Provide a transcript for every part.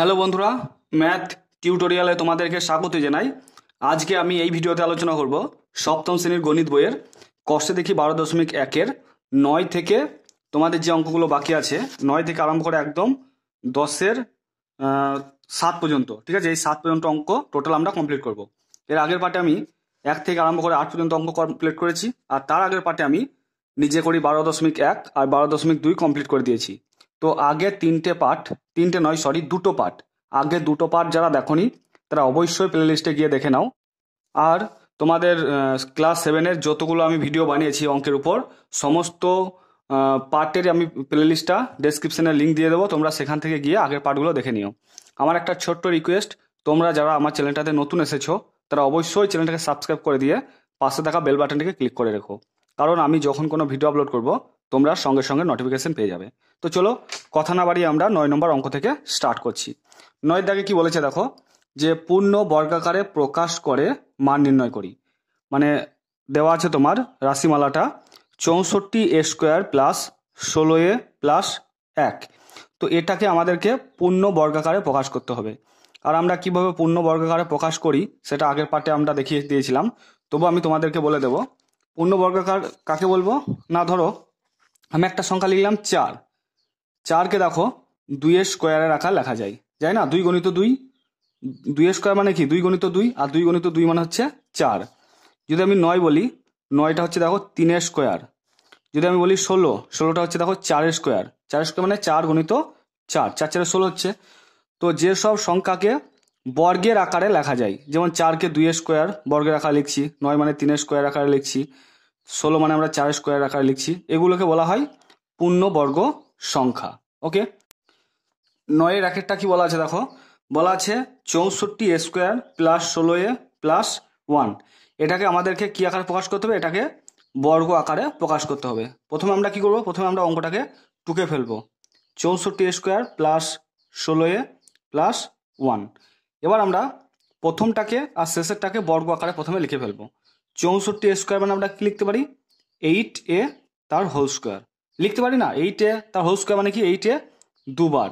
hello বন্ধুরা math টিউটোরিয়ালে তোমাদেরকে স্বাগত জানাই আজকে আমি এই ভিডিওতে আলোচনা করব সপ্তম শ্রেণীর গণিত বইয়ের কষ্টে দেখি বারো দশমিক একের নয় থেকে তোমাদের যে অঙ্কগুলো বাকি আছে নয় থেকে আরম্ভ করে একদম দশের সাত পর্যন্ত ঠিক আছে এই সাত পর্যন্ত অঙ্ক টোটাল আমরা কমপ্লিট করব এর আগের পার্টে আমি এক থেকে আরম্ভ করে আট পর্যন্ত অঙ্ক কমপ্লিট করেছি আর তার আগের পার্টে আমি নিজে করি বারো দশমিক এক আর বারো দশমিক দুই কমপ্লিট করে দিয়েছি তো আগে তিনটে পার্ট তিনটে নয় সরি দুটো পার্ট আগে দুটো পার্ট যারা দেখনি তারা অবশ্যই প্লেলিস্টে গিয়ে দেখে নাও আর তোমাদের ক্লাস সেভেনের যতগুলো আমি ভিডিও বানিয়েছি অঙ্কের উপর সমস্ত পার্টের আমি প্লেলিস্টটা ডেসক্রিপশনে লিঙ্ক দিয়ে দেবো তোমরা সেখান থেকে গিয়ে আগের পার্টগুলো দেখে নিও আমার একটা ছোট্ট রিকোয়েস্ট তোমরা যারা আমার চ্যানেলটাতে নতুন এসেছো তারা অবশ্যই চ্যানেলটাকে সাবস্ক্রাইব করে দিয়ে পাশে থাকা বেল বাটনটিকে ক্লিক করে রেখো কারণ আমি যখন কোনো ভিডিও আপলোড করবো তোমরা সঙ্গে সঙ্গে নোটিফিকেশন পেয়ে যাবে তো চলো কথা না বাড়িয়ে আমরা নয় নম্বর অঙ্ক থেকে স্টার্ট করছি নয়ের দাগে কি বলেছে দেখো যে পূর্ণ বর্গাকারে প্রকাশ করে মান নির্ণয় করি মানে দেওয়া আছে তোমার রাশিমালাটা চৌষট্টি এ স্কোয়ার প্লাস ষোলো এ প্লাস এক তো এটাকে আমাদেরকে পূর্ণ বর্গাকারে প্রকাশ করতে হবে আর আমরা কিভাবে পূর্ণ বর্গাকারে প্রকাশ করি সেটা আগের পার্টে আমরা দেখিয়ে দিয়েছিলাম তবু আমি তোমাদেরকে বলে দেব পূর্ণ বর্গাকার কাকে বলবো না ধরো আমি একটা সংখ্যা লিখলাম চার চারকে দেখো দুইয়ের স্কোয়ারে রাখা লেখা যায় যাই না দুই গণিত দুই দুইয়ের স্কোয়ার মানে কি দুই গণিত দুই আর দুই গণিত দুই মানে হচ্ছে চার যদি আমি নয় বলি নয়টা হচ্ছে দেখো তিনের স্কোয়ার যদি আমি বলি ষোলো ষোলোটা হচ্ছে দেখো চারের স্কোয়ার চারের স্কোয়ার মানে চার গণিত চার চার চারে ষোলো হচ্ছে তো যেসব সংখ্যাকে বর্গের আকারে লেখা যায় যেমন চারকে দুইয়ের স্কোয়ার বর্গের আকারে লিখছি নয় মানে তিনের স্কোয়ার আকারে লিখছি ষোলো মানে আমরা চার স্কোয়ার আকারে লিখছি এগুলোকে বলা হয় পূর্ণবর্গ সংখ্যা ওকে নয়ের রাকেটটা কি বলা আছে দেখো বলা আছে চৌষট্টি স্কোয়ার প্লাস ষোলো এ প্লাস ওয়ান এটাকে আমাদেরকে কী আকারে প্রকাশ করতে হবে এটাকে বর্গ আকারে প্রকাশ করতে হবে প্রথমে আমরা কি করব প্রথমে আমরা অঙ্কটাকে টুকে ফেলবো চৌষট্টি স্কোয়ার প্লাস ষোলো এ প্লাস ওয়ান এবার আমরা প্রথমটাকে আর শেষেরটাকে বর্গ আকারে প্রথমে লিখে ফেলবো চৌষট্টি স্কোয়ার মানে আমরা কি লিখতে পারি এইট এ তার হোল স্কোয়ার লিখতে পারি না এইট এ তার হোল স্কোয়ার মানে কি এইট এ দুবার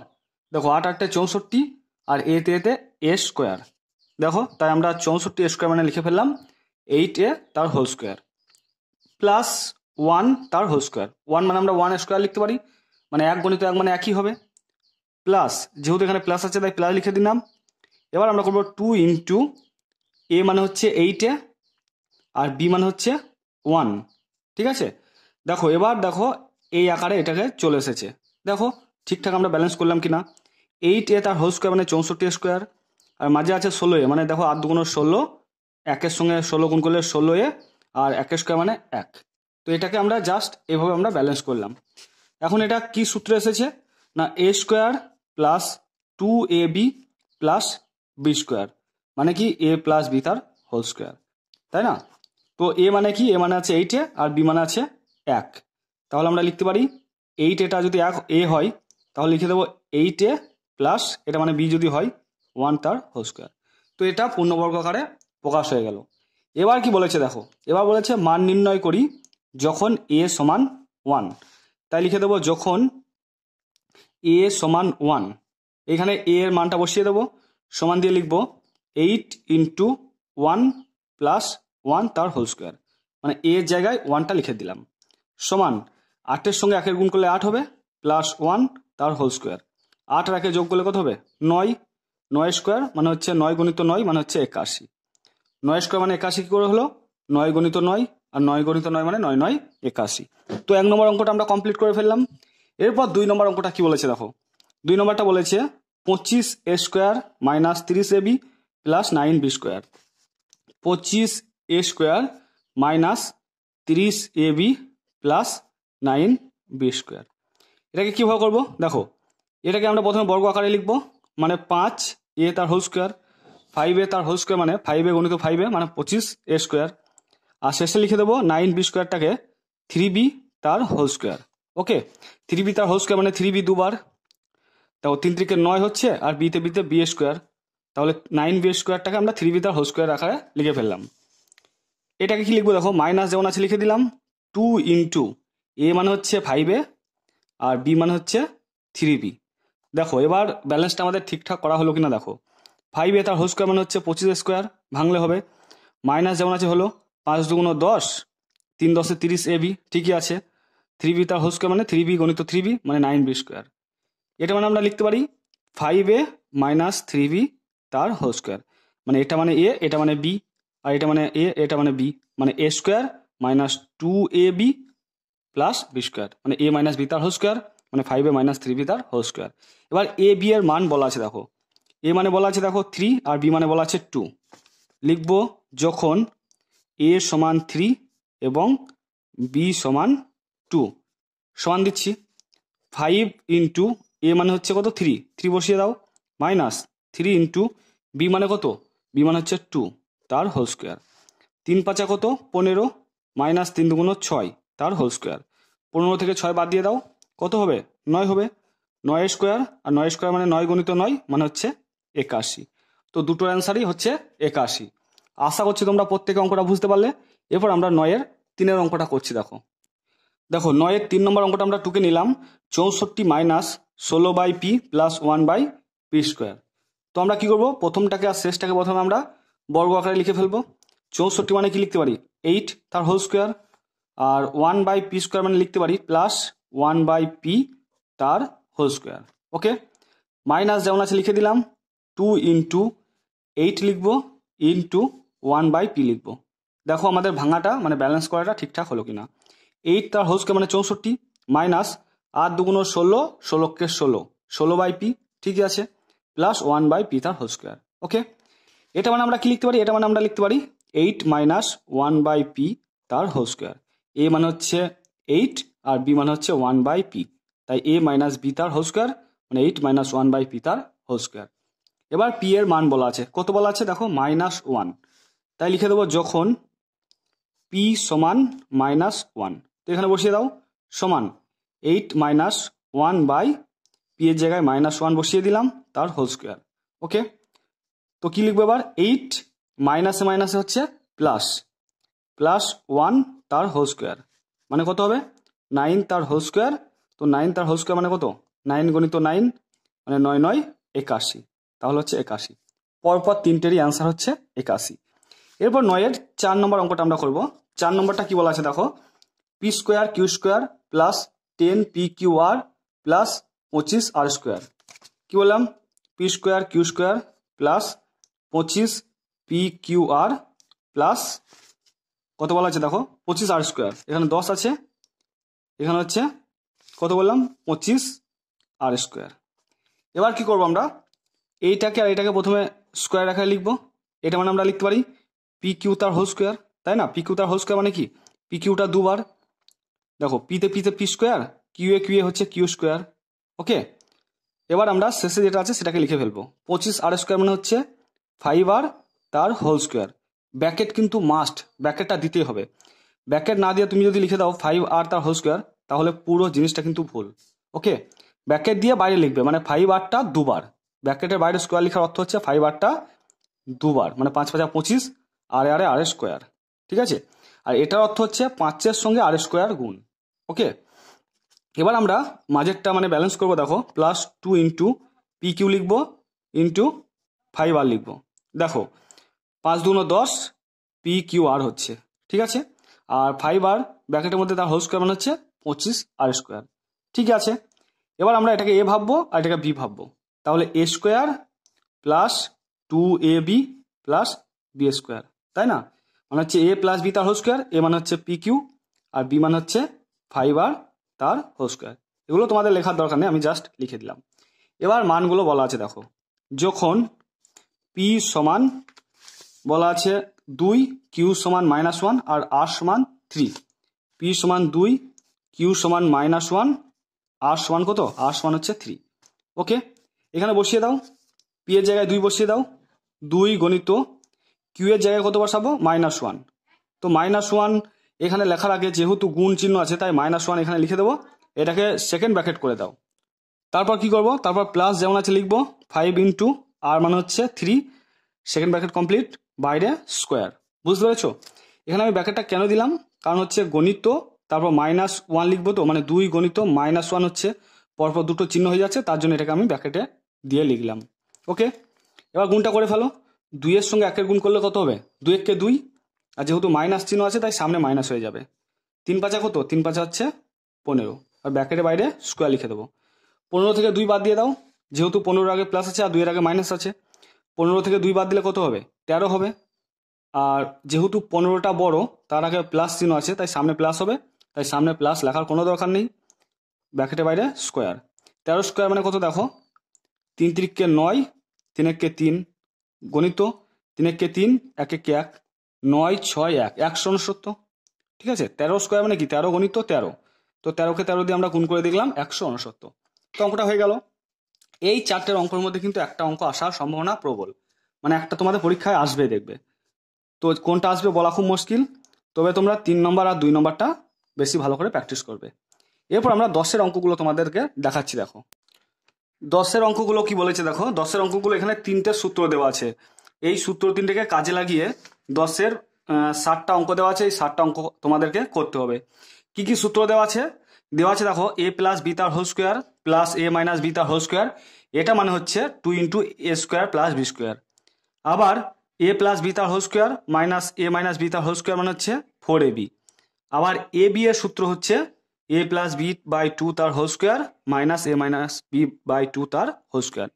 দেখো আট আটটা চৌষট্টি আর এতে এতে এ স্কোয়ার দেখো তাই আমরা চৌষট্টি স্কোয়ার মানে লিখে ফেললাম এইট এ তার হোল স্কোয়ার প্লাস ওয়ান তার হোল স্কোয়ার ওয়ান মানে আমরা ওয়ান স্কোয়ার লিখতে পারি মানে এক গণিত এক মানে একই হবে প্লাস যেহেতু এখানে প্লাস আছে তাই প্লাস লিখে দিলাম এবার আমরা করবো টু ইন্টু এ মানে হচ্ছে এইট এ আর বি মানে হচ্ছে ওয়ান ঠিক আছে দেখো এবার দেখো এই আকারে এটাকে চলে এসেছে দেখো ঠিকঠাক আমরা ব্যালেন্স করলাম কি না এইট এ তার হোল স্কোয়ার মানে চৌষট্টি স্কোয়ার আর মাঝে আছে ষোলো এ মানে দেখো আর দুগুণ ষোলো একের সঙ্গে ষোলো গুণ করলে ষোলো এ আর একের স্কোয়ার মানে এক তো এটাকে আমরা জাস্ট এভাবে আমরা ব্যালেন্স করলাম এখন এটা কি সূত্র এসেছে না a square plus two a b plus B square মানে কি এ প্লাস বি তার হোল স্কোয়ার তাই না তো এ মানে কি মানে এ মানে আছে এইটে আর বি মানে আছে এক তাহলে আমরা লিখতে পারি এইট এটা যদি এক এ হয় তাহলে লিখে দেবো এইট এ প্লাস এটা মানে বি যদি হয় ওয়ান তার হোল স্কোয়ার তো এটা পূর্ণবর্গ আকারে প্রকাশ হয়ে গেল এবার কি বলেছে দেখো এবার বলেছে মান নির্ণয় করি যখন এ সমান ওয়ান তাই লিখে দেবো যখন এ সমান ওয়ান এখানে এ এর মানটা বসিয়ে দেবো সমান দিয়ে লিখব eight into one plus one তার হোল স্কোয়ার মানে এ জায়গায় ওয়ানটা লিখে দিলাম সমান আটের সঙ্গে একের গুণ করলে আট হবে প্লাস ওয়ান তার হোল স্কোয়ার আট আর যোগ করলে কত হবে নয় নয় স্কোয়ার মানে হচ্ছে নয় গণিত নয় মানে হচ্ছে একাশি নয় স্কোয়ার মানে একাশি কী করে হলো নয় গণিত নয় আর নয় গণিত নয় মানে নয় নয় একাশি তো এক নম্বর অঙ্কটা আমরা কমপ্লিট করে ফেললাম এরপর দুই নম্বর অঙ্কটা কি বলেছে দেখো দুই নম্বরটা বলেছে পঁচিশ এ স্কোয়ার মাইনাস তিরিশ a b plus nine b square পঁচিশ এ স্কোয়ার মাইনাস তিরিশ a b plus nine b square এটাকে কীভাবে করবো দেখো এটাকে আমরা প্রথমে বর্গ আকারে লিখবো মানে পাঁচ এ তার হোল স্কোয়ার ফাইভ এ তার হোল স্কোয়ার মানে ফাইভ এ গণিত ফাইভ এ মানে পঁচিশ এ স্কোয়ার আর শেষে লিখে দেবো নাইন বি স্কোয়ারটাকে থ্রি বি তার whole square okay three b তার হোল স্কোয়ার মানে থ্রি বি দুবার তাও তিন থেকে নয় হচ্ছে আর বিতে বিতে বি স্কোয়ার তাহলে নাইন বি স্কোয়ারটাকে আমরা থ্রি বি তার হোল স্কোয়ার আকারে লিখে ফেললাম এটাকে কি লিখবো দেখো মাইনাস যেমন আছে লিখে দিলাম টু ইন্টু এ মানে হচ্ছে ফাইভ এ আর বি মানে হচ্ছে থ্রি বি দেখো এবার ব্যালেন্সটা আমাদের ঠিকঠাক করা হলো কিনা দেখো ফাইভ এ তার হোল স্কোয়ার মানে হচ্ছে পঁচিশ স্কোয়ার ভাঙলে হবে মাইনাস যেমন আছে হলো পাঁচ দুগুণ দশ তিন দশে তিরিশ এ বি ঠিকই আছে থ্রি বি তার হোল স্কোয়ার মানে থ্রি বি গণিত থ্রি বি মানে নাইন বি স্কোয়ার এটা মানে আমরা লিখতে পারি five a minus three b তার হোল স্কোয়ার মানে এটা মানে এ এটা মানে বি আর এটা মানে এ এটা মানে বি মানে a square minus two a b plus B square মানে এ মাইনাস বি তার হোল স্কোয়ার মানে five a minus three b তার হোল স্কোয়ার এবার এ বি এর মান বলা আছে দেখো এ মানে বলা আছে দেখো থ্রি আর বি মানে বলা আছে টু লিখব যখন এ সমান থ্রি এবং বি সমান টু সমান দিচ্ছি ফাইভ ইন্টু এ মানে হচ্ছে কত থ্রি থ্রি বসিয়ে দাও মাইনাস থ্রি ইন্টু বি মানে কত বি মানে হচ্ছে টু তার হোল স্কোয়ার তিন পাঁচা কত পনেরো মাইনাস তিন দুগুণ ছয় তার হোল স্কোয়ার পনেরো থেকে ছয় বাদ দিয়ে দাও কত হবে নয় হবে নয় স্কোয়ার আর নয় স্কোয়ার মানে নয় গণিত নয় মানে হচ্ছে একাশি তো দুটো অ্যান্সারই হচ্ছে একাশি আশা করছি তোমরা প্রত্যেকে অঙ্কটা বুঝতে পারলে এরপর আমরা নয়ের তিনের অঙ্কটা করছি দেখো দেখো নয়ের তিন নম্বর অঙ্কটা আমরা টুকে নিলাম চৌষট্টি মাইনাস ষোলো by p plus one by p square তো আমরা কী করবো প্রথমটাকে আর শেষটাকে প্রথমে আমরা বর্গ আকারে লিখে ফেলবো চৌষট্টি মানে কি লিখতে পারি এইট তার হোল স্কোয়ার আর ওয়ান বাই পি স্কোয়ার মানে লিখতে পারি প্লাস ওয়ান বাই পি তার হোল স্কোয়ার ওকে মাইনাস যেমন আছে লিখে দিলাম টু ইন্টু এইট লিখবো ইন্টু ওয়ান বাই পি লিখবো দেখো আমাদের ভাঙাটা মানে ব্যালেন্স করাটা ঠিকঠাক হলো কিনা এইট তার হোল স্কোয়ার মানে চৌষট্টি মাইনাস আর দুগুণ ষোলো ষোলোকে ষোলো ষোলো বাই পি ঠিকই আছে প্লাস ওয়ান বাই পি তার হোল স্কোয়ার ওকে এটা মানে আমরা কি লিখতে পারি এটা মানে আমরা লিখতে পারি eight minus one by p তার হোল স্কোয়ার এ মানে হচ্ছে এইট আর বি মানে হচ্ছে ওয়ান বাই পি তাই এ মাইনাস বি তার হোল স্কোয়ার মানে eight minus one by p তার হোল স্কোয়ার এবার পি এর মান বলা আছে কত বলা আছে দেখো মাইনাস ওয়ান তাই লিখে দেবো যখন পি সমান মাইনাস ওয়ান তো এখানে বসিয়ে দাও সমান eight minus one by p এর জায়গায় মাইনাস ওয়ান বসিয়ে দিলাম তার হোল স্কোয়ার ওকে তো কী লিখবো এবার এইট মাইনাসে মাইনাসে হচ্ছে প্লাস প্লাস ওয়ান তার হোল স্কোয়ার মানে কত হবে নাইন তার হোল স্কোয়ার তো নাইন তার হোল স্কোয়ার মানে কত নাইন গণিত নাইন মানে নয় নয় একাশি তাহলে হচ্ছে একাশি পরপর তিনটেরই অ্যান্সার হচ্ছে একাশি এরপর নয়ের চার নম্বর অঙ্কটা আমরা করব চার নম্বরটা কি বলা আছে দেখো p square q square plus ten p q r plus পঁচিশ আর স্কোয়ার কী বললাম p square q square plus পঁচিশ পি কিউ আর প্লাস কত বলা আছে দেখো পঁচিশ আর স্কোয়ার এখানে দশ আছে এখানে হচ্ছে কত বললাম পঁচিশ আর স্কোয়ার এবার কি করব আমরা এইটাকে আর এটাকে প্রথমে স্কোয়ার আকারে লিখবো এটা মানে আমরা লিখতে পারি পি কিউ তার হোল স্কোয়ার তাই না পি কিউ তার হোল স্কোয়ার মানে কি পি কিউটা দুবার দেখো পিতে পিতে পি স্কোয়ার কিউ এ কিউ এ হচ্ছে কিউ স্কোয়ার ওকে এবার আমরা শেষে যেটা আছে সেটাকে লিখে ফেলবো পঁচিশ আর স্কোয়ার মানে হচ্ছে ফাইভ আর তার হোল স্কোয়ার ব্যাকেট কিন্তু মাস্ট ব্যাকেটটা দিতেই হবে ব্যাকেট না দিয়ে তুমি যদি লিখে দাও ফাইভ আর তার হোল স্কোয়ার তাহলে পুরো জিনিসটা কিন্তু ভুল ওকে ব্যাকেট দিয়ে বাইরে লিখবে মানে ফাইভ আরটা দুবার ব্যাকেটের বাইরে স্কোয়ার লেখার অর্থ হচ্ছে ফাইভ আরটা দুবার মানে পাঁচ পাঁচা পঁচিশ আরে আরে আর স্কোয়ার ঠিক আছে আর এটার অর্থ হচ্ছে পাঁচের সঙ্গে আরে স্কোয়ার গুণ ওকে এবার আমরা মাঝেরটা মানে ব্যালেন্স করবো দেখো plus two into p q লিখবো ইন্টু ফাইভ আর লিখবো দেখো পাঁচ দুগুণ দশ পি কিউ আর হচ্ছে ঠিক আছে আর ফাইভ আর ব্র্যাকেটের মধ্যে তার হোল স্কোয়ার মানে হচ্ছে পঁচিশ আর স্কোয়ার ঠিক আছে এবার আমরা এটাকে এ ভাববো আর এটাকে বি ভাববো তাহলে a square plus two a b plus B square তাই না মানে হচ্ছে এ প্লাস বি তার হোল স্কোয়ার এ মানে হচ্ছে পি কিউ আর বি মানে হচ্ছে ফাইভ আর তার হোল স্কোয়ার এগুলো তোমাদের লেখার দরকার নেই আমি জাস্ট লিখে দিলাম এবার মানগুলো বলা আছে দেখো যখন পি সমান বলা আছে দুই কিউ সমান মাইনাস ওয়ান আর আর সমান থ্রি পি সমান দুই কিউ সমান মাইনাস ওয়ান আর সমান কত আর সমান হচ্ছে থ্রি ওকে এখানে বসিয়ে দাও পি এর জায়গায় দুই বসিয়ে দাও দুই গণিত কিউ এর জায়গায় কত বসাবো মাইনাস ওয়ান তো মাইনাস ওয়ান এখানে লেখার আগে যেহেতু গুণ চিহ্ন আছে তাই মাইনাস ওয়ান এখানে লিখে দেবো এটাকে সেকেন্ড ব্র্যাকেট করে দাও তারপর কি করব তারপর প্লাস যেমন আছে লিখবো ফাইভ ইন্টু আর মানে হচ্ছে থ্রি সেকেন্ড ব্র্যাকেট কমপ্লিট বাইরে স্কোয়ার বুঝতে পেরেছো এখানে আমি ব্র্যাকেটটা কেন দিলাম কারণ হচ্ছে গণিত তারপর মাইনাস ওয়ান লিখবো তো মানে দুই গণিত মাইনাস ওয়ান হচ্ছে পরপর দুটো চিহ্ন হয়ে যাচ্ছে তার জন্য এটাকে আমি ব্র্যাকেটে দিয়ে লিখলাম ওকে এবার গুণটা করে ফেলো দুইয়ের সঙ্গে একের গুণ করলে কত হবে দুই এককে দুই আর যেহেতু মাইনাস চিহ্ন আছে তাই সামনে মাইনাস হয়ে যাবে তিন পাঁচা কত তিন পাঁচা হচ্ছে পনেরো আর ব্যাকেটের বাইরে স্কোয়ার লিখে দেবো পনেরো থেকে দুই বাদ দিয়ে দাও যেহেতু পনেরো আগে প্লাস আছে আর দুইয়ের আগে মাইনাস আছে পনেরো থেকে দুই বাদ দিলে কত হবে তেরো হবে আর যেহেতু পনেরোটা বড় তার আগে প্লাস চিহ্ন আছে তাই সামনে প্লাস হবে তাই সামনে প্লাস লেখার কোনো দরকার নেই ব্যাকেটের বাইরে স্কোয়ার তেরো স্কোয়ার মানে কত দেখো তিন তিরিককে নয় তিন এককে তিন গণিত তিন এককে তিন এক এক এক নয় ছয় এক একশো উনসত্তর ঠিক আছে তেরো স্কোয়ার মানে কি তেরো গণিত তেরো তো তেরোকে তেরো দিয়ে আমরা গুণ করে দেখলাম একশো উনসত্তর তো অঙ্কটা হয়ে গেল এই চারটের অঙ্কর মধ্যে কিন্তু একটা অঙ্ক আসার সম্ভাবনা প্রবল মানে একটা তোমাদের পরীক্ষায় আসবে দেখবে তো কোনটা আসবে বলা খুব মুশকিল তবে তোমরা তিন নম্বর আর দুই নম্বরটা বেশি ভালো করে প্র্যাকটিস করবে এরপর আমরা দশের অঙ্কগুলো তোমাদেরকে দেখাচ্ছি দেখো দশের অঙ্কগুলো কি বলেছে দেখো দশের অঙ্কগুলো এখানে তিনটে সূত্র দেওয়া আছে এই সূত্র তিনটেকে কাজে লাগিয়ে দশের ষাটটা অঙ্ক দেওয়া আছে এই ষাটটা অঙ্ক তোমাদেরকে করতে হবে কি কি সূত্র দেওয়া আছে দেওয়া আছে দেখো এ প্লাস বি তার হোল স্কোয়ার প্লাস এ মাইনাস বি তা হোল স্কোয়ার এটা মানে হচ্ছে টু ইন্টু এ স্কোয়ার প্লাস বি স্কোয়ার আবার এ প্লাস বি তার হোল স্কোয়ার মাইনাস এ মাইনাস বি তার হোল স্কোয়ার মানে হচ্ছে ফোর এ বি আবার এ বি এর সূত্র হচ্ছে এ প্লাস বি বাই টু তার whole square minus A minus B by two তার হোল স্কোয়ার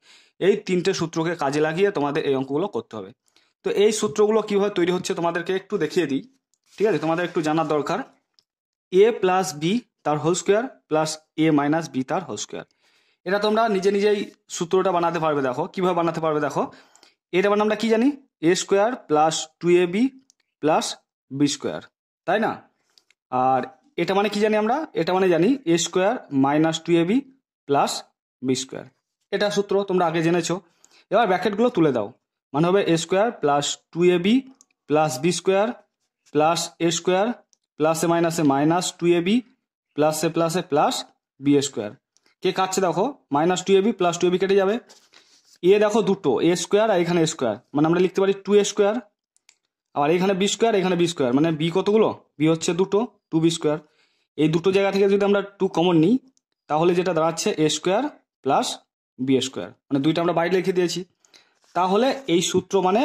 এই তিনটে সূত্রকে কাজে লাগিয়ে তোমাদের এই অঙ্কগুলো করতে হবে তো এই সূত্রগুলো কীভাবে তৈরি হচ্ছে তোমাদেরকে একটু দেখিয়ে দিই ঠিক আছে তোমাদের একটু জানার দরকার এ প্লাস বি তার হোল স্কোয়ার প্লাস এ মাইনাস বি তার হোল স্কোয়ার এটা তোমরা নিজে নিজেই সূত্রটা বানাতে পারবে দেখো কিভাবে বানাতে পারবে দেখো এটা মানে আমরা কি জানি a square plus two a b plus B square তাই না আর এটা মানে কি জানি আমরা এটা মানে জানি a square minus two a b plus B square এটা সূত্র তোমরা আগে জেনেছো এবার ব্র্যাকেটগুলো তুলে দাও মানে হবে a square plus two a b plus B square plus a square plus a মাইনাসে minus two a b plus সে প্লাসে প্লাস বি স্কোয়ার কে কাটছে দেখো minus two a b plus two a b কেটে যাবে এ দেখো দুটো এ স্কোয়ার আর এখানে স্কোয়ার মানে আমরা লিখতে পারি টু এ স্কোয়ার আবার এখানে বি স্কোয়ার এখানে বি স্কোয়ার মানে বি কতগুলো বি হচ্ছে দুটো টু বি স্কোয়ার এই দুটো জায়গা থেকে যদি আমরা টু কমন নিই তাহলে যেটা দাঁড়াচ্ছে a square plus B square মানে দুইটা আমরা বাইরে লিখে দিয়েছি তাহলে এই সূত্র মানে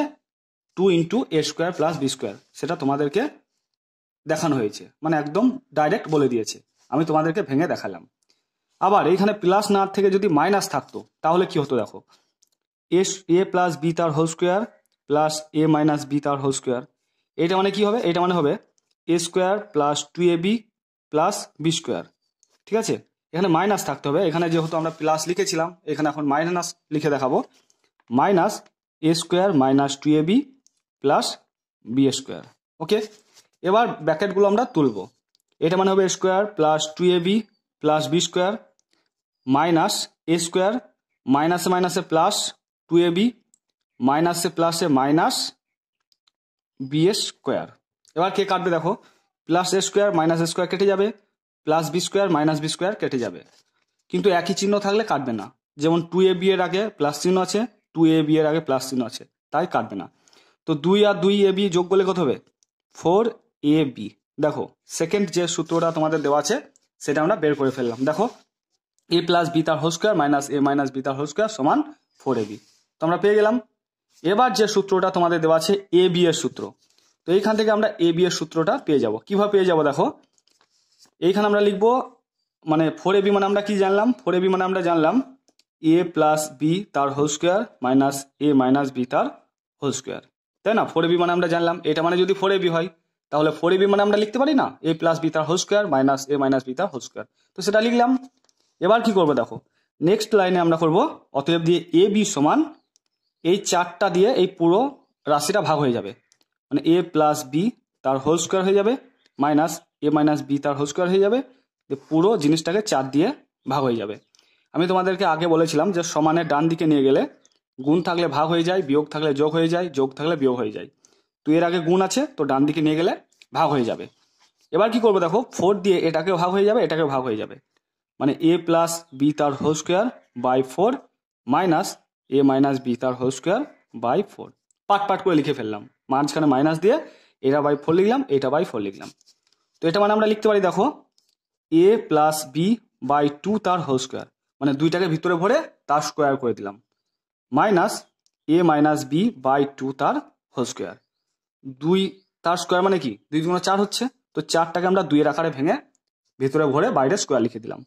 টু ইন্টু এ স্কোয়ার প্লাস বি স্কোয়ার সেটা তোমাদেরকে দেখানো হয়েছে মানে একদম ডাইরেক্ট বলে দিয়েছে আমি তোমাদেরকে ভেঙে দেখালাম আবার এইখানে প্লাস না থেকে যদি মাইনাস থাকতো তাহলে কি হতো দেখো এ এ প্লাস বি তার হোল স্কোয়ার প্লাস এ মাইনাস বি তার হোল স্কোয়ার এটা মানে কি হবে এটা মানে হবে a square plus two a b plus B square ঠিক আছে এখানে মাইনাস থাকতে হবে এখানে যেহেতু আমরা প্লাস লিখেছিলাম এখানে এখন মাইনাস লিখে দেখাবো minus a square minus two a b plus B square okay এবার ব্যাকেটগুলো আমরা তুলবো এটা মানে হবে square plus two a b plus B square minus a square মাইনাসে মাইনাসে প্লাস টু এ বি মাইনাসে প্লাসে মাইনাস বি এ স্কোয়ার এবার কে কাটবে দেখো plus a square minus a square কেটে যাবে plus B square minus b square কেটে যাবে কিন্তু একই চিহ্ন থাকলে কাটবে না যেমন টু এ বি এর আগে প্লাস চিহ্ন আছে টু এ বি এর আগে প্লাস চিহ্ন আছে তাই কাটবে না তো দুই আর দুই এ বি যোগ করলে কত হবে ফোর এ বি দেখো সেকেন্ড যে সূত্রটা তোমাদের দেওয়া আছে সেটা আমরা বের করে ফেললাম দেখো এ প্লাস বি তার হোল স্কোয়ার মাইনাস এ মাইনাস বি তার হোল স্কোয়ার সমান ফোর এ বি তো আমরা পেয়ে গেলাম এবার যে সূত্রটা তোমাদের দেওয়া আছে এ বি এর সূত্র তো এইখান থেকে আমরা এ বি এর সূত্রটা পেয়ে যাব কিভাবে পেয়ে যাব দেখো এইখানে আমরা লিখব মানে ফোর এ বি মানে আমরা কি জানলাম ফোর এ বি মানে আমরা জানলাম এ প্লাস বি তার হোল স্কোয়ার মাইনাস এ মাইনাস বি তার হোল স্কোয়ার তাই না ফোর এ বি মানে আমরা জানলাম এটা মানে যদি ফোর এ বি হয় তাহলে ফোর বি মানে আমরা লিখতে পারি না এ প্লাস বি তার হোল স্কোয়ার মাইনাস এ মাইনাস বি তার হোল স্কোয়ার তো সেটা লিখলাম এবার কি করবো দেখো নেক্সট লাইনে আমরা করব অতএব দিয়ে এ বি সমান এই চারটা দিয়ে এই পুরো রাশিটা ভাগ হয়ে যাবে মানে এ প্লাস বি তার হোল স্কোয়ার হয়ে যাবে মাইনাস এ মাইনাস বি তার হোল স্কোয়ার হয়ে যাবে পুরো জিনিসটাকে চার দিয়ে ভাগ হয়ে যাবে আমি তোমাদেরকে আগে বলেছিলাম যে সমানের ডান দিকে নিয়ে গেলে গুণ থাকলে ভাগ হয়ে যায় বিয়োগ থাকলে যোগ হয়ে যায় যোগ থাকলে বিয়োগ হয়ে যায় তো এর আগে গুণ আছে তো ডান দিকে নিয়ে গেলে ভাগ হয়ে যাবে এবার কি করবো দেখো ফোর দিয়ে এটাকে ভাগ হয়ে যাবে এটাকে ভাগ হয়ে যাবে মানে এ প্লাস বি তার whole square by four minus A minus B তার হোল স্কোয়ার বাই ফোর পাট পাট করে লিখে ফেললাম মাঝখানে মাইনাস দিয়ে এটা বাই ফোর লিখলাম এটা বাই ফোর লিখলাম তো এটা মানে আমরা লিখতে পারি দেখো এ প্লাস বি বাই টু তার হোল স্কোয়ার মানে দুইটাকে ভিতরে ভরে তার স্কোয়ার করে দিলাম minus A minus B by two তার হোল স্কোয়ার দুই তার স্কোয়ার মানে কি দুই দুগুণ চার হচ্ছে তো চারটাকে আমরা দুইয়ের আকারে ভেঙে ভেতরে ভরে বাইরে স্কোয়ার লিখে দিলাম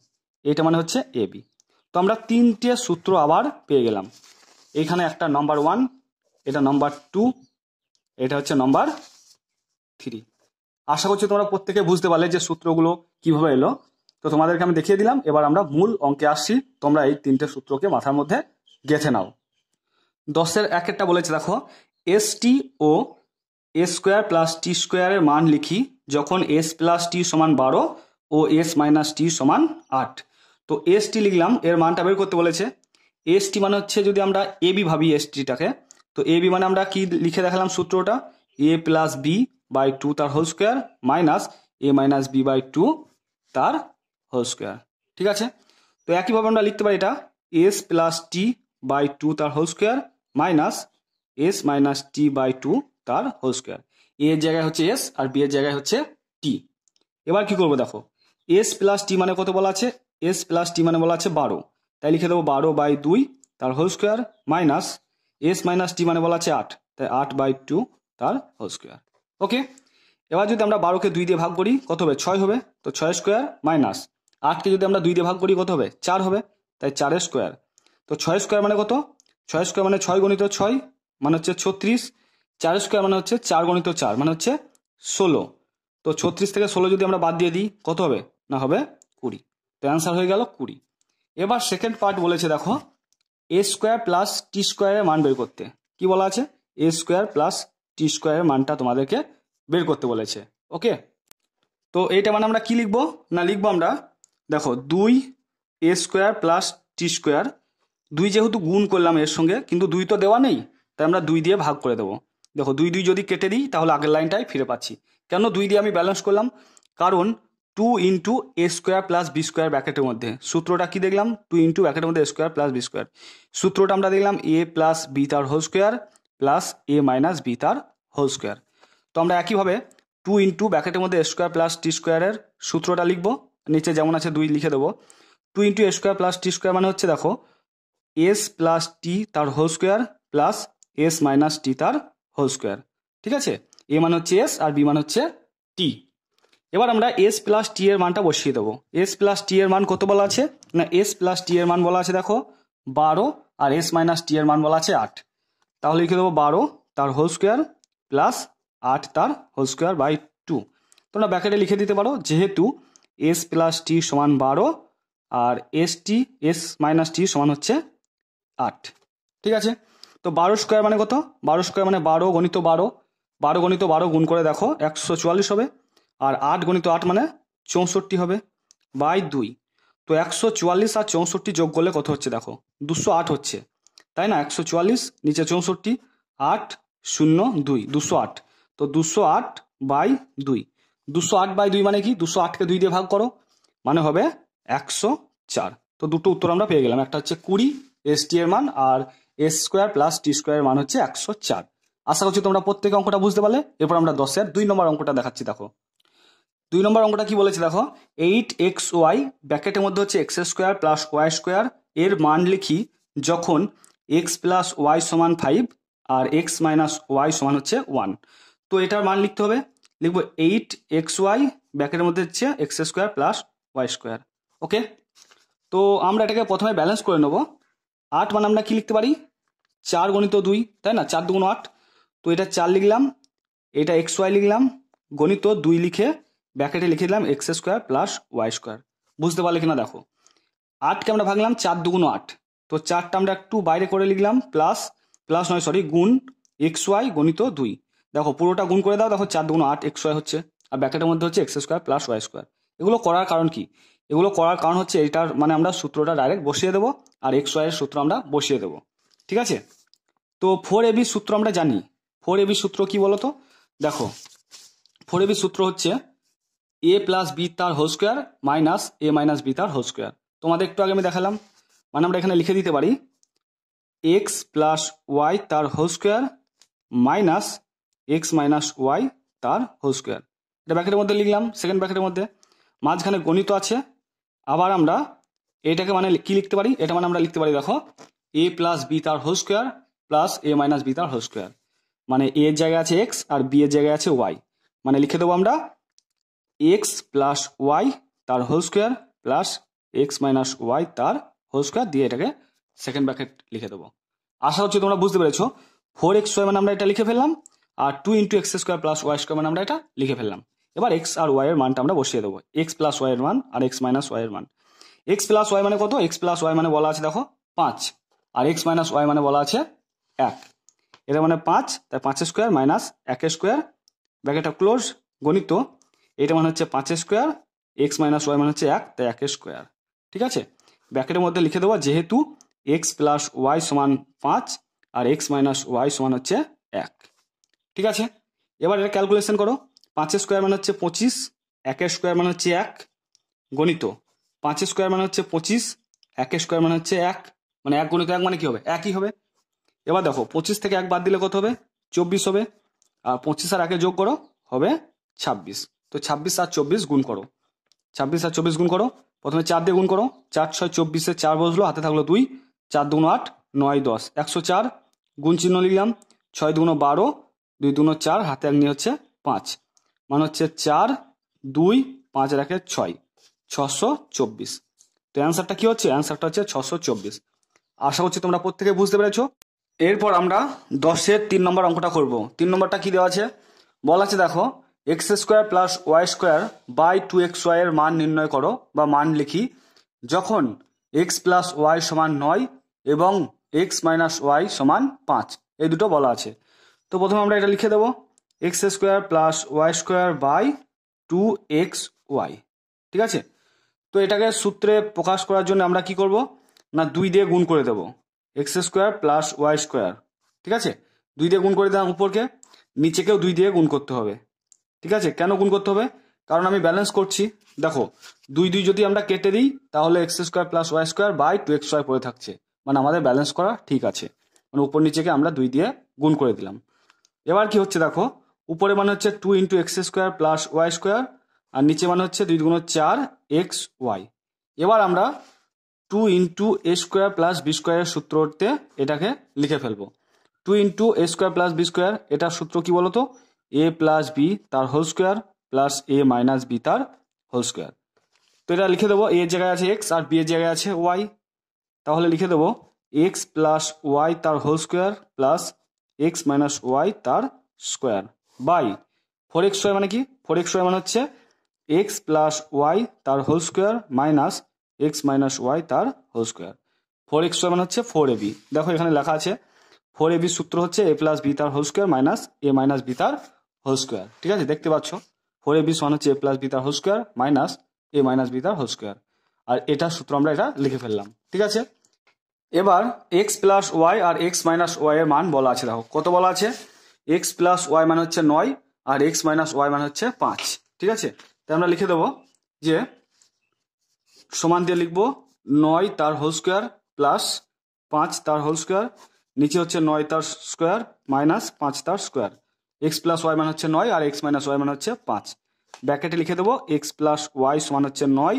এইটা মানে হচ্ছে এ বি তো আমরা তিনটে সূত্র আবার পেয়ে গেলাম এখানে একটা নম্বর ওয়ান এটা নম্বর টু এটা হচ্ছে নম্বর থ্রি আশা করছি তোমরা প্রত্যেকে বুঝতে পারলে যে সূত্রগুলো কিভাবে এলো তো তোমাদেরকে আমি দেখিয়ে দিলাম এবার আমরা মূল অঙ্কে আসছি তোমরা এই তিনটে সূত্রকে মাথার মধ্যে গেঁথে নাও দশের এক একটা বলেছে দেখো S T O S square plus T স্কোয়ারের মান লিখি যখন এস প্লাস টি সমান বারো ও এস মাইনাস টি সমান আট তো এস টি লিখলাম এর মানটা বের করতে বলেছে এস টি মানে হচ্ছে যদি আমরা এ বি ভাবি এস টিটাকে তো এ বি মানে আমরা কি লিখে দেখালাম সূত্রটা A plus B by two তার whole square minus A minus B by two তার হোল স্কোয়ার ঠিক আছে তো একইভাবে আমরা লিখতে পারি এটা S plus T by two তার whole square minus S minus T by two তার হোল স্কোয়ার এ এর জায়গায় হচ্ছে এস আর বি এর জায়গায় হচ্ছে টি এবার কি করবো দেখো এস প্লাস টি মানে কত বলা আছে এস প্লাস টি মানে বলা আছে বারো তাই লিখে দেবো বারো বাই দুই তার whole square minus S minus T মানে বলা আছে আট তাই আট বাই টু তার হোল স্কোয়ার ওকে এবার যদি আমরা বারোকে দুই দিয়ে ভাগ করি কত হবে ছয় হবে তো ছয় স্কোয়ার মাইনাস আটকে যদি আমরা দুই দিয়ে ভাগ করি কত হবে চার হবে তাই চারের স্কোয়ার তো ছয় স্কোয়ার মানে কত ছয় স্কোয়ার মানে ছয় গণিত ছয় মানে হচ্ছে ছত্রিশ চার স্কোয়ার মানে হচ্ছে চার গণিত চার মানে হচ্ছে ষোলো তো ছত্রিশ থেকে ষোলো যদি আমরা বাদ দিয়ে দিই কত হবে না হবে কুড়ি তো অ্যান্সার হয়ে গেল কুড়ি এবার সেকেন্ড পার্ট বলেছে দেখো এ স্কোয়ার প্লাস টি স্কোয়ারের মান বের করতে কি বলা আছে এ স্কোয়ার প্লাস টি স্কোয়ারের মানটা তোমাদেরকে বের করতে বলেছে ওকে তো এইটা মানে আমরা কি লিখবো না লিখবো আমরা দেখো দুই A square plus T square দুই যেহেতু গুণ করলাম এর সঙ্গে কিন্তু দুই তো দেওয়া নেই তাই আমরা দুই দিয়ে ভাগ করে দেবো দেখো দুই দুই যদি কেটে দিই তাহলে আগের লাইনটাই ফিরে পাচ্ছি কেন দুই দিয়ে আমি ব্যালেন্স করলাম কারণ টু ইন্টু এ স্কোয়ার প্লাস বি স্কোয়ার ব্যাকেটের মধ্যে সূত্রটা কি দেখলাম টু ইন্টু ব্যাকেটের মধ্যে স্কোয়ার প্লাস বি স্কোয়ার সূত্রটা আমরা দেখলাম এ প্লাস বি তার হোল স্কোয়ার প্লাস এ মাইনাস বি তার হোল স্কোয়ার তো আমরা একইভাবে টু ইন্টু ব্যাকেটের মধ্যে স্কোয়ার প্লাস টি স্কোয়ারের সূত্রটা লিখব নিচে যেমন আছে দুই লিখে দেবো টু ইন্টু এ স্কোয়ার প্লাস টি স্কোয়ার মানে হচ্ছে দেখো এস প্লাস টি তার whole square plus S minus T তার হোল স্কোয়ার ঠিক আছে এ মান হচ্ছে এস আর বি মান হচ্ছে টি এবার আমরা এস প্লাস টি এর মানটা বসিয়ে দেবো এস প্লাস টি এর মান কত বলা আছে না এস প্লাস টি এর মান বলা আছে দেখো বারো আর এস মাইনাস টি এর মান বলা আছে আট তাহলে লিখে দেবো বারো তার হোল স্কোয়ার প্লাস আট তার হোল স্কোয়ার বাই টু তোমরা ব্যাকেটে লিখে দিতে পারো যেহেতু এস প্লাস টি সমান বারো আর S T S minus T সমান হচ্ছে আট ঠিক আছে তো বারো স্কোয়ার মানে কত বারো স্কোয়ার মানে বারো গণিত বারো বারো গণিত বারো গুণ করে দেখো একশো চুয়াল্লিশ হবে আর আট গণিত আট মানে চৌষট্টি হবে বাই দুই তো একশো চুয়াল্লিশ আর চৌষট্টি যোগ করলে কত হচ্ছে দেখো দুশো আট হচ্ছে তাই না একশো চুয়াল্লিশ নিচে চৌষট্টি আট শূন্য দুই দুশো আট তো দুশো আট বাই দুই দুশো আট বাই দুই মানে কি দুশো আটকে দুই দিয়ে ভাগ করো মানে হবে একশো চার তো দুটো উত্তর আমরা পেয়ে গেলাম একটা হচ্ছে কুড়ি এস টি এর মান আর এস স্কোয়ার প্লাস টি স্কোয়ারের মান হচ্ছে একশো চার আশা করছি তোমরা প্রত্যেক অঙ্কটা বুঝতে পারলে এরপর আমরা দশের দুই নম্বর অঙ্কটা দেখাচ্ছি দেখো দুই নম্বর অঙ্কটা কি বলেছে দেখো এইট এক্স ওয়াই ব্র্যাকেটের মধ্যে হচ্ছে X square plus Y square এর মান লিখি যখন এক্স প্লাস ওয়াই সমান ফাইভ আর এক্স মাইনাস ওয়াই সমান হচ্ছে ওয়ান তো এটার মান লিখতে হবে লিখব এইট এক্স ওয়াই ব্যাকেটের মধ্যে হচ্ছে X square plus Y square okay তো আমরা এটাকে প্রথমে ব্যালেন্স করে নেবো আট মানে আমরা কি লিখতে পারি চার গণিত দুই তাই না চার দুগুণ আট তো এটা চার লিখলাম এটা এক্স ওয়াই লিখলাম গণিত দুই লিখে ব্যাকেটে লিখে দিলাম X square plus Y square বুঝতে পারলে কিনা দেখো আটকে আমরা ভাগলাম চার দুগুণ আট তো চারটা আমরা একটু বাইরে করে লিখলাম প্লাস প্লাস নয় সরি গুণ এক্স ওয়াই গণিত দুই দেখো পুরোটা গুণ করে দাও দেখো চার দুগুণ আট এক্স ওয়াই হচ্ছে আর ব্যাকেটের মধ্যে হচ্ছে X square plus Y square এগুলো করার কারণ কি এগুলো করার কারণ হচ্ছে এটার মানে আমরা সূত্রটা ডাইরেক্ট বসিয়ে দেবো আর এক্স ওয়াই এর সূত্র আমরা বসিয়ে দেবো ঠিক আছে তো ফোর এবি সূত্র আমরা জানি ফোর এবি সূত্র কি বলতো দেখো ফোর এবি সূত্র হচ্ছে এ প্লাস বি তার হোল স্কোয়ার মাইনাস এ মাইনাস বি তার হোল স্কোয়ার তোমাদের একটু আগে আমি দেখালাম মানে আমরা এখানে লিখে দিতে পারি এক্স প্লাস ওয়াই তার whole square minus X minus Y তার হোল স্কোয়ার এটা ব্যাকেটের মধ্যে লিখলাম সেকেন্ড ব্যাকেটের মধ্যে মাঝখানে গণিত আছে আবার আমরা এটাকে মানে কি লিখতে পারি এটা মানে আমরা লিখতে পারি দেখো এ প্লাস বি তার হোল স্কোয়ার প্লাস এ মাইনাস বি তার হোল স্কোয়ার মানে এ এর জায়গায় আছে এক্স আর বি এর জায়গায় আছে ওয়াই মানে লিখে দেবো আমরা এক্স প্লাস ওয়াই তার whole square plus X minus Y তার হোল স্কোয়ার দিয়ে এটাকে সেকেন্ড ব্র্যাকেট লিখে দেবো আশা হচ্ছে তোমরা বুঝতে পেরেছো ফোর এক্স ওয়াই মানে আমরা এটা লিখে ফেললাম আর two into X square plus Y square মানে আমরা এটা লিখে ফেললাম এবার এক্স আর ওয়াই এর মানটা আমরা বসিয়ে দেবো এক্স প্লাস ওয়াই এর মান আর এক্স মাইনাস ওয়াই এর মান এক্স প্লাস ওয়াই মানে কত এক্স প্লাস ওয়াই মানে বলা আছে দেখো পাঁচ আর এক্স মাইনাস ওয়াই মানে বলা আছে এক এটা মানে পাঁচ তাই পাঁচের স্কোয়ার মাইনাস একের স্কোয়ার ব্যাকেটটা ক্লোজ গণিত এটা মানে হচ্ছে পাঁচের স্কোয়ার এক্স মাইনাস ওয়াই মানে হচ্ছে এক তাই এক স্কোয়ার ঠিক আছে ব্যাকেটের মধ্যে লিখে দেবো যেহেতু এক্স প্লাস ওয়াই সমান পাঁচ আর এক্স মাইনাস ওয়াই সমান হচ্ছে এক ঠিক আছে এবার এটা ক্যালকুলেশন করো পাঁচের স্কোয়ার মানে হচ্ছে পঁচিশ একের স্কোয়ার মানে হচ্ছে এক গণিত পাঁচের স্কোয়ার মানে হচ্ছে পঁচিশ একের স্কোয়ার মানে হচ্ছে এক মানে এক গুণিত এক মানে কি হবে একই হবে এবার দেখো পঁচিশ থেকে এক বাদ দিলে কত হবে চব্বিশ হবে আর পঁচিশ আর একে যোগ করো হবে ছাব্বিশ তো ছাব্বিশ আর চব্বিশ গুণ করো ছাব্বিশ আর চব্বিশ গুণ করো প্রথমে চার দিয়ে গুণ করো চার ছয় চব্বিশে চার বসলো হাতে থাকলো দুই চার দুগুণ আট নয় দশ একশো চার গুণ চিহ্ন লিখলাম ছয় দুগুণ বারো দুই দুগুণ চার হাতে এক নিয়ে হচ্ছে পাঁচ মানে হচ্ছে চার দুই পাঁচ রাখে ছয় ছশো চব্বিশ তো অ্যান্সারটা কী হচ্ছে অ্যান্সারটা হচ্ছে ছশো চব্বিশ আশা করছি তোমরা প্রত্যেকে বুঝতে পেরেছো এরপর আমরা দশের তিন নম্বর অঙ্কটা করব তিন নম্বরটা কি দেওয়া আছে বলা আছে দেখো X square plus Y square by two X Y এর মান নির্ণয় করো বা মান লিখি যখন এক্স প্লাস ওয়াই সমান নয় এবং এক্স মাইনাস ওয়াই সমান পাঁচ এই দুটো বলা আছে তো প্রথমে আমরা এটা লিখে দেবো X square plus Y square by two X Y ঠিক আছে তো এটাকে সূত্রে প্রকাশ করার জন্য আমরা কি করব না দুই দিয়ে গুণ করে দেবো X square plus Y square ঠিক আছে দুই দিয়ে গুণ করে দিলাম উপরকে নিচেকেও দুই দিয়ে গুণ করতে হবে ঠিক আছে কেন গুণ করতে হবে কারণ আমি ব্যালেন্স করছি দেখো দুই দুই যদি আমরা কেটে দিই তাহলে X square plus Y square by two X Y পড়ে থাকছে মানে আমাদের ব্যালেন্স করা ঠিক আছে মানে উপর নিচেকে আমরা দুই দিয়ে গুণ করে দিলাম এবার কি হচ্ছে দেখো উপরে মানে হচ্ছে two into X square plus Y square আর নিচে মানে হচ্ছে দুই গুণ চার এক্স ওয়াই এবার আমরা টু ইন্টু এ স্কোয়ার প্লাস বি স্কোয়ারের সূত্রতে এটাকে লিখে ফেলবো টু ইন্টু এ স্কোয়ার প্লাস বি স্কোয়ার এটার সূত্র কি বলতো এ প্লাস বি তার হোল স্কোয়ার প্লাস এ মাইনাস বি তার হোল স্কোয়ার তো এটা লিখে দেবো এর জায়গায় আছে এক্স আর বি এর জায়গায় আছে ওয়াই তাহলে লিখে দেবো এক্স প্লাস ওয়াই তার whole square plus X minus Y তার square by four X Y মানে কি ফোর এক্স ওয়াই মানে হচ্ছে এক্স প্লাস ওয়াই তার whole square minus X minus Y তার whole square four X square মানে হচ্ছে ফোর এ বি দেখো এখানে লেখা আছে ফোর এ বি সূত্র হচ্ছে এ প্লাস বি তার হোল স্কোয়ার মাইনাস এ মাইনাস বি তার হোল স্কোয়ার ঠিক আছে দেখতে পাচ্ছ ফোর এ বি সমান হচ্ছে এ প্লাস বি তার হোল স্কোয়ার মাইনাস এ মাইনাস বি তার হোল স্কোয়ার আর এটা সূত্র আমরা এটা লিখে ফেললাম ঠিক আছে এবার এক্স প্লাস ওয়াই আর এক্স মাইনাস ওয়াই এর মান বলা আছে দেখো কত বলা আছে এক্স প্লাস ওয়াই মানে হচ্ছে নয় আর এক্স মাইনাস ওয়াই মানে হচ্ছে পাঁচ ঠিক আছে তাই আমরা লিখে দেবো যে সমান দিয়ে লিখবো নয় তার হোল স্কোয়ার প্লাস পাঁচ তার হোল স্কোয়ার নিচে হচ্ছে নয় তার স্কোয়ার মাইনাস পাঁচ তার স্কোয়ার এক্স প্লাস ওয়াই মান হচ্ছে নয় আর এক্স মাইনাস ওয়াই মান হচ্ছে পাঁচ ব্যাকেটে লিখে দেবো এক্স প্লাস ওয়াই সমান হচ্ছে নয়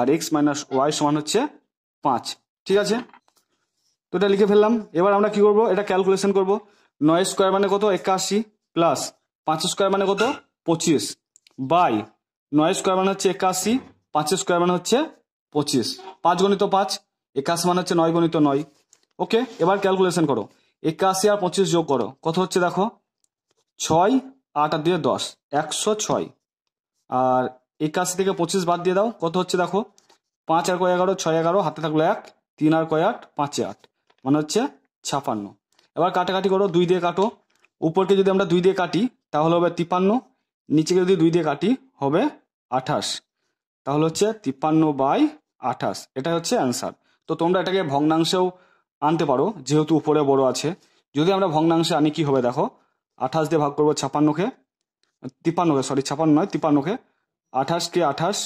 আর এক্স মাইনাস ওয়াই সমান হচ্ছে পাঁচ ঠিক আছে তো এটা লিখে ফেললাম এবার আমরা কি করব এটা ক্যালকুলেশন করব নয় স্কোয়ার মানে কত একাশি প্লাস পাঁচ স্কোয়ার মানে কত পঁচিশ বাই নয় স্কোয়ার মানে হচ্ছে একাশি পাঁচ স্কোয়ার মানে হচ্ছে পঁচিশ পাঁচ গণিত পাঁচ একাশ মানে হচ্ছে নয় গণিত নয় ওকে এবার ক্যালকুলেশন করো একাশি আর পঁচিশ যোগ করো কত হচ্ছে দেখো ছয় আট আর দিয়ে দশ একশো ছয় আর একাশি থেকে পঁচিশ বাদ দিয়ে দাও কত হচ্ছে দেখো পাঁচ আর কয় এগারো ছয় এগারো হাতে থাকলো এক তিন আর কয় আট পাঁচে আট মানে হচ্ছে ছাপান্ন এবার কাটাকাটি করো দুই দিয়ে কাটো উপরকে যদি আমরা দুই দিয়ে কাটি তাহলে হবে তিপ্পান্ন নিচেকে যদি দুই দিয়ে কাটি হবে আঠাশ তাহলে হচ্ছে তিপ্পান্ন বাই আঠাশ এটা হচ্ছে অ্যান্সার তো তোমরা এটাকে ভগ্নাংশেও আনতে পারো যেহেতু উপরে বড় আছে যদি আমরা ভগ্নাংশে আনি কি হবে দেখো আঠাশ দিয়ে ভাগ করবো ছাপান্নকে তিপান্নকে সরি ছাপান্ন নয় তিপ্পান্নকে আঠাশকে আঠাশ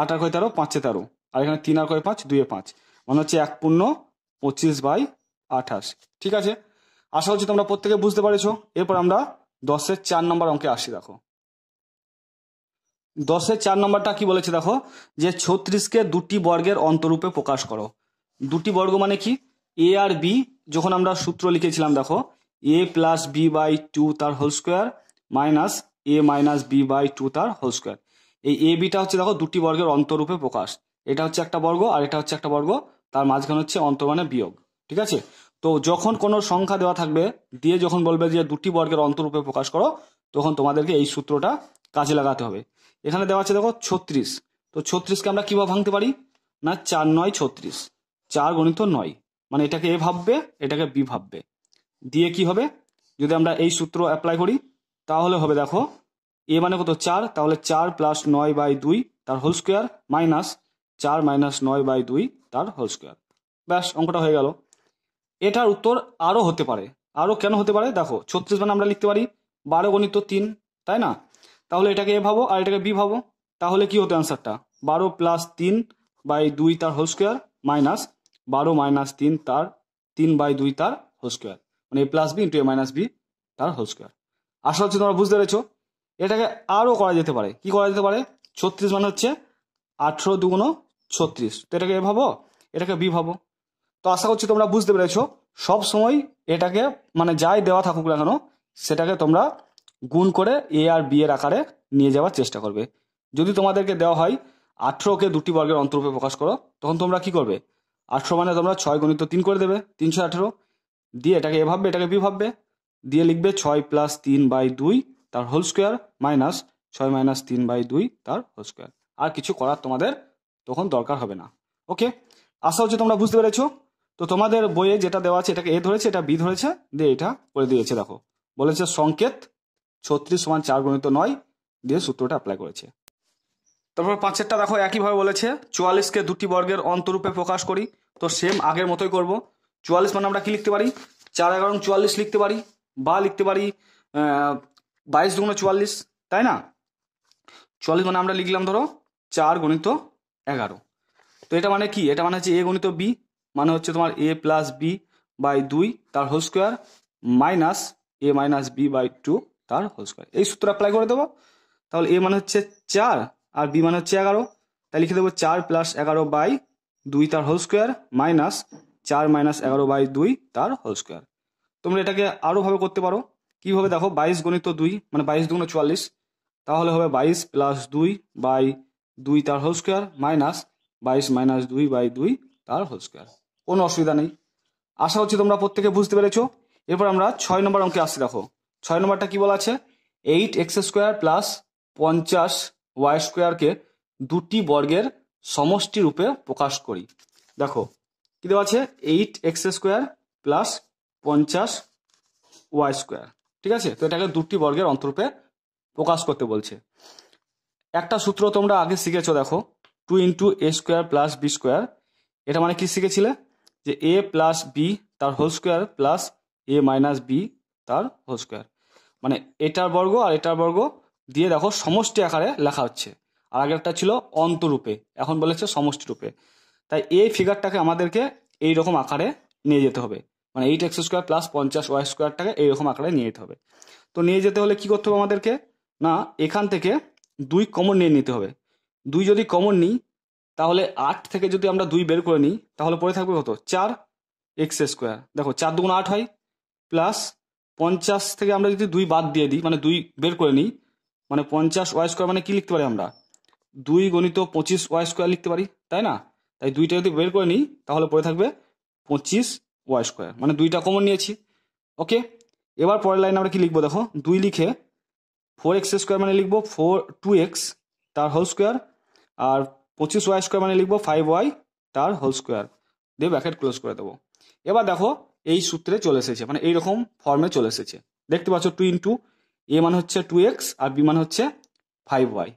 আট আর কয় তেরো পাঁচে তেরো আর এখানে তিন আর কয় পাঁচ দুয়ে পাঁচ মানে হচ্ছে এক পূর্ণ পঁচিশ বাই আঠাশ ঠিক আছে আশা করছি তোমরা প্রত্যেকে বুঝতে পারছো এরপর আমরা দশের চার নম্বর অঙ্কে আসি দেখো দশের চার নম্বরটা কি বলেছে দেখো যে ছত্রিশকে দুটি বর্গের অন্তরূপে প্রকাশ করো দুটি বর্গ মানে কি এ আর বি যখন আমরা সূত্র লিখেছিলাম দেখো এ প্লাস বি বাই টু তার whole square minus A minus B by two তার হোল স্কোয়ার এই এ বিটা হচ্ছে দেখো দুটি বর্গের অন্তরূপে প্রকাশ এটা হচ্ছে একটা বর্গ আর এটা হচ্ছে একটা বর্গ তার মাঝখানে হচ্ছে অন্তর মানে বিয়োগ ঠিক আছে তো যখন কোনো সংখ্যা দেওয়া থাকবে দিয়ে যখন বলবে যে দুটি বর্গের অন্তরূপে প্রকাশ করো তখন তোমাদেরকে এই সূত্রটা কাজে লাগাতে হবে এখানে দেওয়া আছে দেখো ছত্রিশ তো ছত্রিশকে আমরা কীভাবে ভাঙতে পারি না চার নয় ছত্রিশ চার গণিত নয় মানে এটাকে এ ভাববে এটাকে বি ভাববে দিয়ে কি হবে যদি আমরা এই সূত্র অ্যাপ্লাই করি তাহলে হবে দেখো এ মানে কত চার তাহলে চার প্লাস নয় বাই দুই তার হোল স্কোয়ার মাইনাস চার মাইনাস নয় বাই দুই তার হোল স্কোয়ার ব্যাস অঙ্কটা হয়ে গেল এটার উত্তর আরও হতে পারে আরও কেন হতে পারে দেখো ছত্রিশ মানে আমরা লিখতে পারি বারো গণিত তিন তাই না তাহলে এটাকে এ ভাবো আর এটাকে বি ভাবো তাহলে কি হতো অ্যান্সারটা বারো প্লাস তিন বাই দুই তার হোল স্কোয়ার মাইনাস বারো মাইনাস তিন তার তিন বাই দুই তার হোল স্কোয়ার মানে এ plus B into A minus B তার হোল স্কোয়ার আশা হচ্ছে তোমরা বুঝতে পেরেছো এটাকে আরও করা যেতে পারে কি করা যেতে পারে ছত্রিশ মানে হচ্ছে আঠেরো দুগুণ ছত্রিশ তো এটাকে এ ভাবো এটাকে বি ভাবো তো আশা করছি তোমরা বুঝতে পেরেছো সব সময় এটাকে মানে যাই দেওয়া থাকুক না কেন সেটাকে তোমরা গুণ করে এ আর বি এর আকারে নিয়ে যাওয়ার চেষ্টা করবে যদি তোমাদেরকে দেওয়া হয় আঠেরোকে দুটি বর্গের অন্তরূপে প্রকাশ করো তখন তোমরা কি করবে আঠেরো মানে তোমরা ছয় গণিত তিন করে দেবে তিনশো আঠেরো দিয়ে এটাকে এ ভাববে এটাকে বি ভাববে দিয়ে লিখবে ছয় প্লাস তিন বাই দুই তার হোল স্কোয়ার মাইনাস ছয় মাইনাস তিন বাই দুই তার হোল স্কোয়ার আর কিছু করার তোমাদের তখন দরকার হবে না ওকে আশা হচ্ছে তোমরা বুঝতে পেরেছো তো তোমাদের বইয়ে যেটা দেওয়া আছে এটাকে এ ধরেছে এটা বি ধরেছে দিয়ে এটা করে দিয়েছে দেখো বলেছে সংকেত ছত্রিশ সমান চার গণিত নয় দিয়ে সূত্রটা অ্যাপ্লাই করেছে তারপর পাঁচেরটা দেখো একইভাবে বলেছে চুয়াল্লিশকে দুটি বর্গের অন্তরূপে প্রকাশ করি তো সেম আগের মতোই করব চুয়াল্লিশ মানে আমরা কি লিখতে পারি চার এগারো চুয়াল্লিশ লিখতে পারি বা লিখতে পারি বাইশ দুগুণ চুয়াল্লিশ তাই না চুয়াল্লিশ মানে আমরা লিখলাম ধরো চার গণিত এগারো তো এটা মানে কি এটা মানে হচ্ছে এ গণিত বি মানে হচ্ছে তোমার এ প্লাস বি বাই দুই তার whole square minus A minus B by two তার হোল স্কোয়ার এই সূত্র অ্যাপ্লাই করে দেবো তাহলে এ মানে হচ্ছে চার আর বি মানে হচ্ছে এগারো তাই লিখে দেবো চার প্লাস এগারো বাই দুই তার হোল স্কোয়ার মাইনাস চার মাইনাস এগারো বাই দুই তার হোল স্কোয়ার তোমরা এটাকে আরোভাবে করতে পারো কীভাবে দেখো বাইশ গণিত দুই মানে বাইশ দুগুণ চুয়াল্লিশ তাহলে হবে বাইশ প্লাস দুই বাই দুই তার হোল স্কোয়ার মাইনাস বাইশ মাইনাস দুই বাই দুই তার হোল স্কোয়ার কোনো অসুবিধা নেই আশা হচ্ছে তোমরা প্রত্যেকে বুঝতে পেরেছো এরপর আমরা ছয় নম্বর অঙ্কে আসছি দেখো ছয় নম্বরটা কি বলা আছে এইট এক্স স্কোয়ার প্লাস পঞ্চাশ ওয়াই স্কোয়ারকে দুটি বর্গের সমষ্টি রূপে প্রকাশ করি দেখো কি দেওয়া আছে এইট এক্স স্কোয়ার প্লাস পঞ্চাশ ওয়াই স্কোয়ার ঠিক আছে তো এটাকে দুটি বর্গের অন্তরূপে প্রকাশ করতে বলছে একটা সূত্র তোমরা আগে শিখেছো দেখো টু ইন্টু এ স্কোয়ার প্লাস বি স্কোয়ার এটা মানে কি শিখেছিলে যে এ প্লাস বি তার হোল স্কোয়ার প্লাস এ মাইনাস বি তার হোল স্কোয়ার মানে এটার বর্গ আর এটার বর্গ দিয়ে দেখো সমষ্টি আকারে লেখা হচ্ছে আর আগেরটা ছিল অন্তরূপে এখন বলেছে সমষ্টি রূপে তাই এই ফিগারটাকে আমাদেরকে এই রকম আকারে নিয়ে যেতে হবে মানে এইট এক্স স্কোয়ার প্লাস পঞ্চাশ ওয়াই স্কোয়ারটাকে এইরকম আকারে নিয়ে যেতে হবে তো নিয়ে যেতে হলে কি করতে হবে আমাদেরকে না এখান থেকে দুই কমন নিয়ে নিতে হবে দুই যদি কমন নিই তাহলে আট থেকে যদি আমরা দুই বের করে নিই তাহলে পড়ে থাকবে কত চার এক্স স্কোয়ার দেখো চার দুগুণ আট হয় প্লাস পঞ্চাশ থেকে আমরা যদি দুই বাদ দিয়ে দিই মানে দুই বের করে নিই মানে পঞ্চাশ ওয়াই স্কোয়ার মানে কি লিখতে পারি আমরা দুই গণিত পঁচিশ ওয়াই স্কোয়ার লিখতে পারি তাই না তাই দুইটা যদি বের করে নিই তাহলে পড়ে থাকবে পঁচিশ ওয়াই স্কোয়ার মানে দুইটা কমন নিয়েছি ওকে এবার পরের লাইন আমরা কি লিখবো দেখো দুই লিখে ফোর এক্স স্কোয়ার মানে লিখবো ফোর টু এক্স তার হোল স্কোয়ার আর পঁচিশ ওয়াই স্কোয়ার মানে লিখবো ফাইভ ওয়াই তার হোল স্কোয়ার দিয়ে ব্যাকেট ক্লোজ করে দেবো এবার দেখো এই সূত্রে চলে এসেছে মানে এইরকম ফর্মে চলে এসেছে দেখতে পাচ্ছ টু ইন্টু এ মানে হচ্ছে টু এক্স আর বি মানে হচ্ছে ফাইভ ওয়াই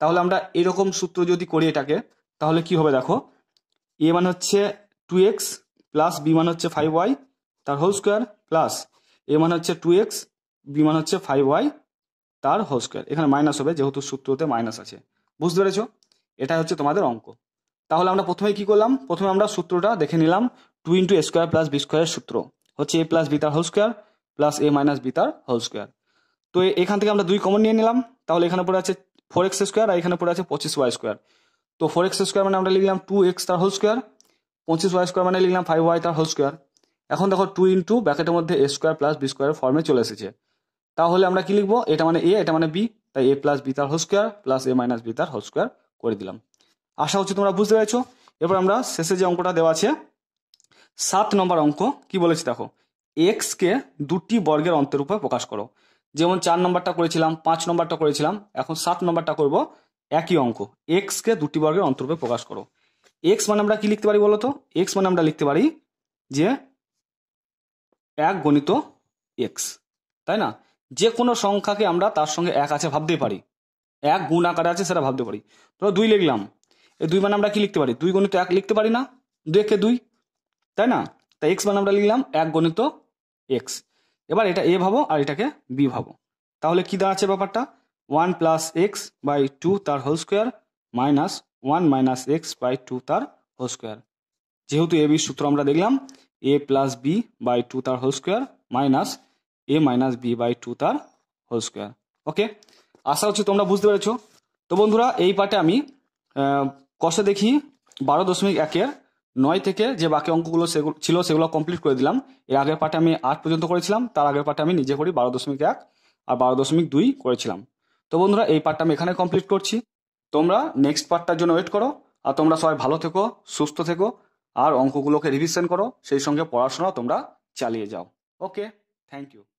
তাহলে আমরা এরকম সূত্র যদি করি এটাকে তাহলে কি হবে দেখো এ মানে হচ্ছে টু এক্স প্লাস বি মানে হচ্ছে ফাইভ ওয়াই তার হোল স্কোয়ার প্লাস এ মানে হচ্ছে টু এক্স বি মানে হচ্ছে ফাইভ ওয়াই তার হোল স্কোয়ার এখানে মাইনাস হবে যেহেতু সূত্রতে মাইনাস আছে বুঝতে পেরেছ এটা হচ্ছে তোমাদের অঙ্ক তাহলে আমরা প্রথমে কি করলাম প্রথমে আমরা সূত্রটা দেখে নিলাম টু ইন্টু এ স্কোয়ার প্লাস বি স্কোয়ারের সূত্র হচ্ছে এ প্লাস বি তার হোল স্কোয়ার প্লাস এ মাইনাস বি তার হোল স্কোয়ার তো এখান থেকে আমরা দুই কমন নিয়ে নিলাম তাহলে এখানে পড়ে আছে ফোর এক্স স্কোয়ার আর এখানে পড়ে আছে পঁচিশ ওয়াই স্কোয়ার তো ফোর এক্স স্কোয়ার মানে আমরা লিখলাম টু এক্স তার হোল স্কোয়ার পঁচিশ ওয়াই স্কোয়ার মানে লিখলাম ফাইভ ওয়াই তার হোল স্কোয়ার এখন দেখো টু ইন্টু ব্যাকেটের মধ্যে A square plus B square ফর্মে চলে এসেছে তাহলে আমরা কি লিখবো এটা মানে এ এটা মানে বি তাই এ প্লাস বি তার হোল স্কোয়ার প্লাস এ মাইনাস বি তার হোল স্কোয়ার করে দিলাম আশা হচ্ছে তোমরা বুঝতে পেরেছো এবার আমরা শেষে যে অঙ্কটা দেওয়া আছে সাত নম্বর অঙ্ক কি বলেছি দেখো এক্সকে দুটি বর্গের অন্তরূপে প্রকাশ করো যেমন চার নম্বরটা করেছিলাম পাঁচ নম্বরটা করেছিলাম এখন সাত নম্বরটা করব একই অঙ্ক এক্সকে দুটি বর্গের অন্তরূপে প্রকাশ করো এক্স মানে আমরা কি লিখতে পারি বলো তো এক্স মানে আমরা লিখতে পারি যে এক গণিত এক্স তাই না যে কোনো সংখ্যাকে আমরা তার সঙ্গে এক আছে ভাবতে পারি এক গুণ আকারে আছে সেটা ভাবতে পারি ধরো দুই লিখলাম এই দুই মানে আমরা কি লিখতে পারি দুই গণিত এক লিখতে পারি না দুই একে দুই তাই না তাই এক্স মানে আমরা লিখলাম এক গণিত এক্স এবার এটা এ ভাবো আর এটাকে বি ভাবো তাহলে কি দাঁড়াচ্ছে ব্যাপারটা one plus X by two তার whole square minus one minus X by two তার হোল স্কোয়ার যেহেতু এ বি সূত্র আমরা দেখলাম A plus B by two তার whole square minus A minus B by two তার হোল স্কোয়ার ওকে আশা হচ্ছে তোমরা বুঝতে পেরেছো তো বন্ধুরা এই পার্টে আমি কষে দেখি বারো দশমিক একের নয় থেকে যে বাকি অঙ্কগুলো সেগুলো ছিল সেগুলো কমপ্লিট করে দিলাম এর আগের পার্টে আমি আট পর্যন্ত করেছিলাম তার আগের পার্টে আমি নিজে করি বারো দশমিক এক আর বারো দশমিক দুই করেছিলাম তো বন্ধুরা এই পার্টটা আমি এখানে কমপ্লিট করছি তোমরা নেক্সট পার্টটার জন্য ওয়েট করো আর তোমরা সবাই ভালো থেকো সুস্থ থেকো আর অঙ্কগুলোকে রিভিশন করো সেই সঙ্গে পড়াশোনা তোমরা চালিয়ে যাও ওকে থ্যাংক ইউ